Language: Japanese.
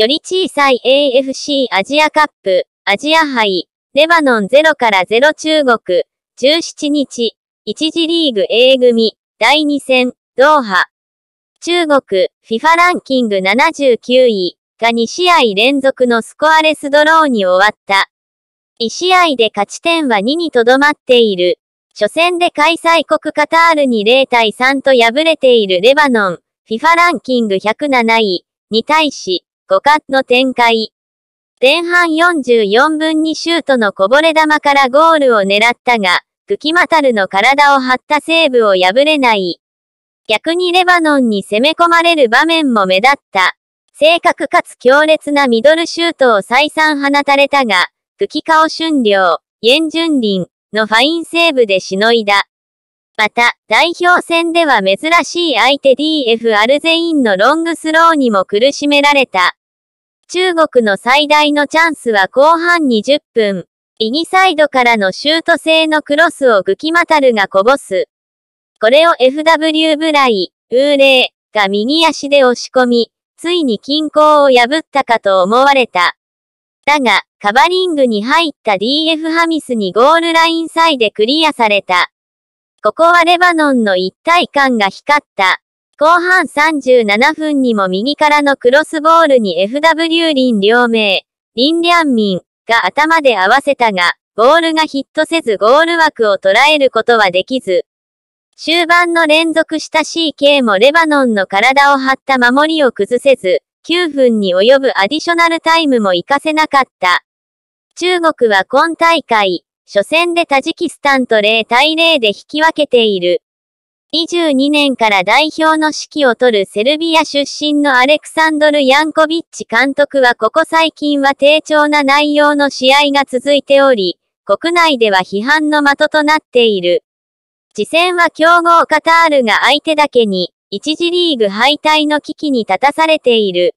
より小さい AFC アジアカップ、アジア杯、レバノン0から0中国、17日、1次リーグ A 組、第2戦、ドーハ。中国、FIFA ランキング79位が2試合連続のスコアレスドローに終わった。1試合で勝ち点は2にとどまっている。初戦で開催国カタールに0対3と敗れているレバノン、FIFA ランキング107位に対し、互角の展開。前半44分にシュートのこぼれ球からゴールを狙ったが、久キマタルの体を張ったセーブを破れない。逆にレバノンに攻め込まれる場面も目立った。正確かつ強烈なミドルシュートを再三放たれたが、キカ顔春良、严順林のファインセーブでしのいだ。また、代表戦では珍しい相手 DF アルゼインのロングスローにも苦しめられた。中国の最大のチャンスは後半20分。右サイドからのシュート性のクロスをグキマタルがこぼす。これを FW ブライ、ウーレーが右足で押し込み、ついに均衡を破ったかと思われた。だが、カバリングに入った DF ハミスにゴールラインサイでクリアされた。ここはレバノンの一体感が光った。後半37分にも右からのクロスボールに FW 林両名、リン・リャンミンが頭で合わせたが、ボールがヒットせずゴール枠を捉えることはできず、終盤の連続した CK もレバノンの体を張った守りを崩せず、9分に及ぶアディショナルタイムも活かせなかった。中国は今大会、初戦でタジキスタンと0対0で引き分けている。2 2 2年から代表の指揮を取るセルビア出身のアレクサンドル・ヤンコビッチ監督はここ最近は低調な内容の試合が続いており、国内では批判の的となっている。次戦は強豪カタールが相手だけに、1次リーグ敗退の危機に立たされている。